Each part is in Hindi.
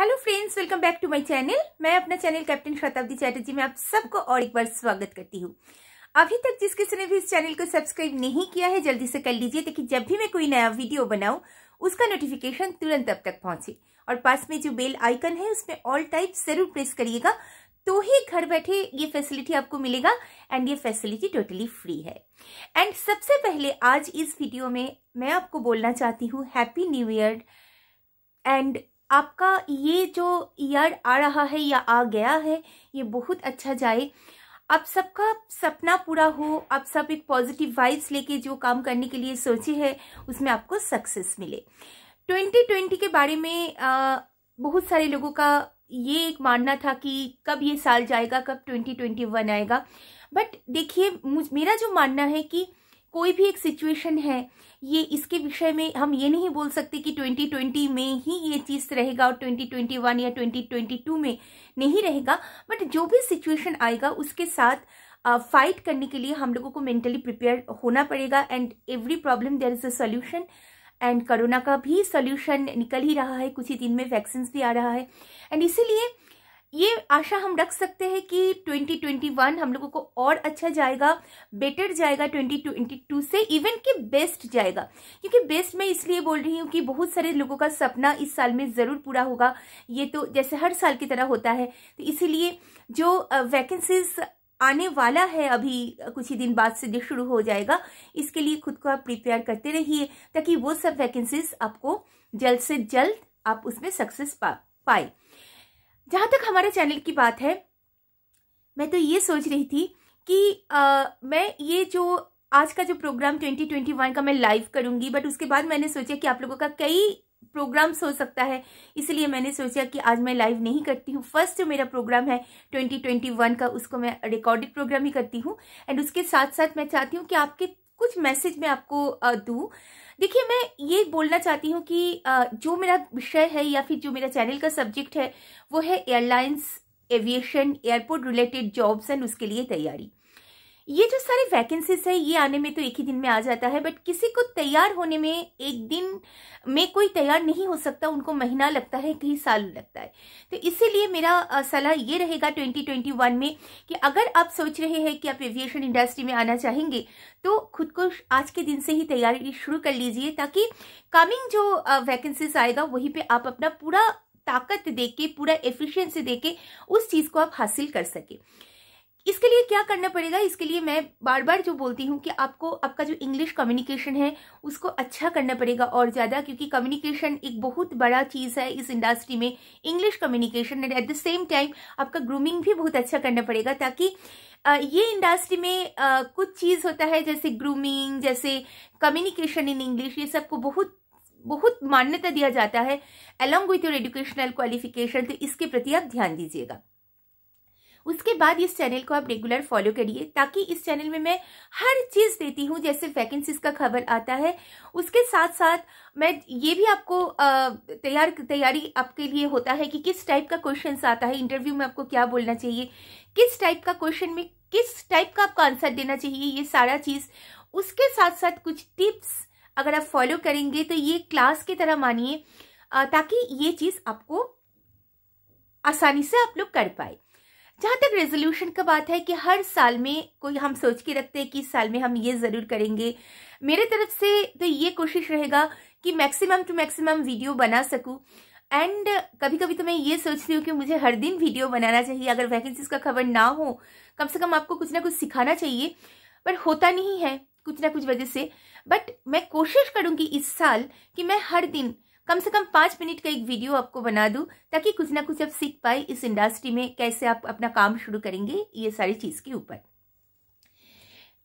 hello friends welcome back to my channel मैं अपना चैनल कैप्टन शताब्दी चैटर्जी में आप सबको और एक बार स्वागत करती हूँ अभी तक जिस किसी ने भी इस चैनल को सब्सक्राइब नहीं किया है जल्दी से कर लीजिए ताकि जब भी मैं कोई नया वीडियो बनाऊँ उसका नोटिफिकेशन तुरंत अब तक पहुंचे और पास में जो बेल आइकन है उसमें ऑल टाइप जरूर प्रेस करिएगा तो ही घर बैठे ये फैसिलिटी आपको मिलेगा एंड ये फैसिलिटी टोटली फ्री है एंड सबसे पहले आज इस वीडियो में मैं आपको बोलना चाहती हूँ हैप्पी न्यू ईयर एंड आपका ये जो ईयर आ रहा है या आ गया है ये बहुत अच्छा जाए आप सबका सपना पूरा हो आप सब एक पॉजिटिव वाइब्स लेके जो काम करने के लिए सोचे है उसमें आपको सक्सेस मिले 2020 के बारे में आ, बहुत सारे लोगों का ये एक मानना था कि कब ये साल जाएगा कब 2021 आएगा बट देखिए मेरा जो मानना है कि कोई भी एक सिचुएशन है ये इसके विषय में हम ये नहीं बोल सकते कि 2020 में ही ये चीज़ रहेगा और 2021 या 2022 में नहीं रहेगा बट जो भी सिचुएशन आएगा उसके साथ फाइट uh, करने के लिए हम लोगों को मेंटली प्रिपेयर होना पड़ेगा and every problem there is a solution and corona का भी सोल्यूशन निकल ही रहा है कुछ ही दिन में वैक्सीन भी आ रहा है एंड इसीलिए ये आशा हम रख सकते हैं कि 2021 हम लोगों को और अच्छा जाएगा बेटर जाएगा 2022 से इवन कि बेस्ट जाएगा क्योंकि बेस्ट मैं इसलिए बोल रही हूँ कि बहुत सारे लोगों का सपना इस साल में ज़रूर पूरा होगा ये तो जैसे हर साल की तरह होता है तो इसीलिए जो वैकेंसीज आने वाला है अभी कुछ ही दिन बाद से जो शुरू हो जाएगा इसके लिए खुद को आप प्रिपेयर करते रहिए ताकि वो सब वैकेंसीज आपको जल्द से जल्द आप उसमें सक्सेस पा पाए जहां तक हमारे चैनल की बात है मैं तो ये सोच रही थी कि आ, मैं ये जो आज का जो प्रोग्राम 2021 का मैं लाइव करूंगी बट उसके बाद मैंने सोचा कि आप लोगों का कई प्रोग्राम्स हो सकता है इसलिए मैंने सोचा कि आज मैं लाइव नहीं करती हूँ फर्स्ट जो मेरा प्रोग्राम है 2021 का उसको मैं रिकॉर्डेड प्रोग्राम ही करती हूँ एंड उसके साथ साथ मैं चाहती हूँ कि आपके कुछ मैसेज मैं आपको दूँ देखिए मैं ये बोलना चाहती हूँ कि जो मेरा विषय है या फिर जो मेरा चैनल का सब्जेक्ट है वो है airlines aviation airport related jobs and उसके लिए तैयारी ये जो सारे वैकेंसीज है ये आने में तो एक ही दिन में आ जाता है बट किसी को तैयार होने में एक दिन में कोई तैयार नहीं हो सकता उनको महीना लगता है कहीं साल लगता है तो इसीलिए मेरा सलाह ये रहेगा 2021 में कि अगर आप सोच रहे हैं कि आप एविएशन इंडस्ट्री में आना चाहेंगे तो खुद को आज के दिन से ही तैयारी शुरू कर लीजिए ताकि कमिंग जो वैकेंसीज आएगा वहीं पर आप अपना पूरा ताकत दे पूरा एफिशिएंसी दे उस चीज़ को आप हासिल कर सके इसके लिए क्या करना पड़ेगा इसके लिए मैं बार बार जो बोलती हूँ कि आपको आपका जो इंग्लिश कम्युनिकेशन है उसको अच्छा करना पड़ेगा और ज़्यादा क्योंकि कम्युनिकेशन एक बहुत बड़ा चीज़ है इस इंडस्ट्री में English communication and at the same time आपका ग्रूमिंग भी बहुत अच्छा करना पड़ेगा ताकि ये इंडस्ट्री में कुछ चीज़ होता है जैसे ग्रूमिंग जैसे कम्युनिकेशन इन इंग्लिश ये सबको बहुत बहुत मान्यता दिया जाता है along with your educational qualification तो इसके प्रति आप ध्यान दीजिएगा उसके बाद इस चैनल को आप रेगुलर फॉलो करिए ताकि इस चैनल में मैं हर चीज़ देती हूँ जैसे वैकेंसीज का खबर आता है उसके साथ साथ मैं ये भी आपको तैयार तैयारी आपके लिए होता है कि किस टाइप का क्वेश्चन आता है इंटरव्यू में आपको क्या बोलना चाहिए किस टाइप का क्वेश्चन में किस टाइप का आपको आंसर देना चाहिए ये सारा चीज़ उसके साथ साथ कुछ टिप्स अगर आप फॉलो करेंगे तो ये क्लास की तरह मानिए ताकि ये चीज़ आपको आसानी से आप लोग कर पाए जहाँ तक रेजोल्यूशन का बात है कि हर साल में कोई हम सोच के रखते हैं कि इस साल में हम ये ज़रूर करेंगे मेरे तरफ से तो ये कोशिश रहेगा कि मैक्सिमम टू मैक्सिमम वीडियो बना सकूँ एंड कभी कभी तो मैं ये सोचती हूँ कि मुझे हर दिन वीडियो बनाना चाहिए अगर वैकेंसीज का खबर ना हो कम से कम आपको कुछ ना कुछ सिखाना चाहिए पर होता नहीं है कुछ ना कुछ वजह से बट मैं कोशिश करूँगी इस साल कि मैं हर दिन कम से कम पाँच मिनट का एक वीडियो आपको बना दूँ ताकि कुछ ना कुछ आप सीख पाए इस इंडस्ट्री में कैसे आप अपना काम शुरू करेंगे ये सारी चीज़ के ऊपर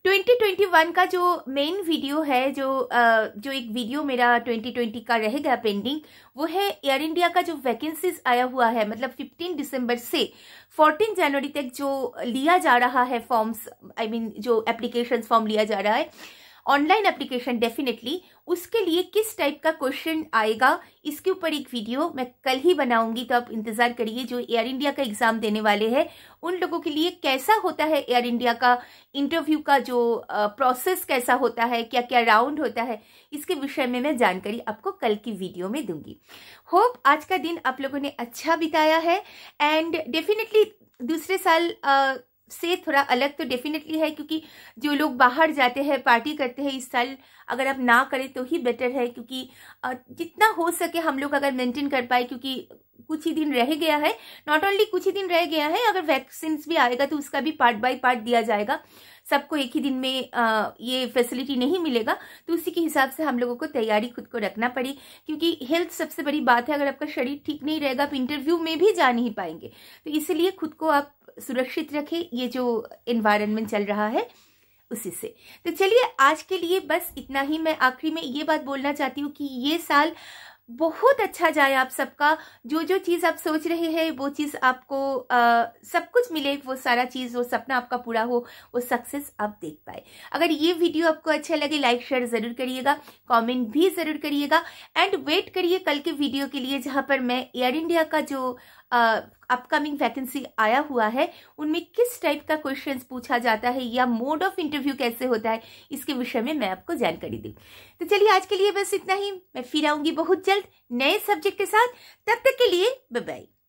2021 का जो मेन वीडियो है जो जो एक वीडियो मेरा 2020 का रहेगा पेंडिंग वो है एयर इंडिया का जो वैकेंसीज आया हुआ है मतलब 15 दिसंबर से 14 जनवरी तक जो लिया जा रहा है फॉर्म्स आई मीन जो एप्लीकेशन फॉर्म लिया जा रहा है ऑनलाइन एप्लीकेशन डेफिनेटली उसके लिए किस टाइप का क्वेश्चन आएगा इसके ऊपर एक वीडियो मैं कल ही बनाऊंगी तो आप इंतज़ार करिए जो एयर इंडिया का एग्ज़ाम देने वाले हैं उन लोगों के लिए कैसा होता है एयर इंडिया का इंटरव्यू का जो प्रोसेस कैसा होता है क्या क्या राउंड होता है इसके विषय में मैं जानकारी आपको कल की वीडियो में दूंगी होप आज का दिन आप लोगों ने अच्छा बिताया है एंड डेफिनेटली दूसरे साल uh, से थोड़ा अलग तो डेफिनेटली है क्योंकि जो लोग बाहर जाते हैं पार्टी करते हैं इस साल अगर आप ना करें तो ही बेटर है क्योंकि जितना हो सके हम लोग अगर मेंटेन कर पाए क्योंकि कुछ ही दिन रह गया है नॉट ओनली कुछ ही दिन रह गया है अगर वैक्सीन भी आएगा तो उसका भी पार्ट बाय पार्ट दिया जाएगा सबको एक ही दिन में आ, ये फैसिलिटी नहीं मिलेगा तो उसी के हिसाब से हम लोगों को तैयारी खुद को रखना पड़ी क्योंकि हेल्थ सबसे बड़ी बात है अगर आपका शरीर ठीक नहीं रहेगा आप इंटरव्यू में भी जा नहीं पाएंगे तो इसलिए खुद को आप सुरक्षित रखें ये जो इन्वायरमेंट चल रहा है उसी से तो चलिए आज के लिए बस इतना ही मैं आखिरी में ये बात बोलना चाहती हूँ कि ये साल बहुत अच्छा जाए आप सबका जो जो चीज़ आप सोच रहे हैं वो चीज़ आपको आ, सब कुछ मिले वो सारा चीज़ वो सपना आपका पूरा हो वो सक्सेस आप देख पाए अगर ये वीडियो आपको अच्छा लगे लाइक शेयर ज़रूर करिएगा कमेंट भी ज़रूर करिएगा एंड वेट करिए कल के वीडियो के लिए जहाँ पर मैं एयर इंडिया का जो अपकमिंग वैकेंसी आया हुआ है उनमें किस टाइप का क्वेश्चन पूछा जाता है या मोड ऑफ इंटरव्यू कैसे होता है इसके विषय में मैं आपको जानकारी दूँ तो चलिए आज के लिए बस इतना ही मैं फिर आऊंगी बहुत जल्द नए सब्जेक्ट के साथ तब तक के लिए बाय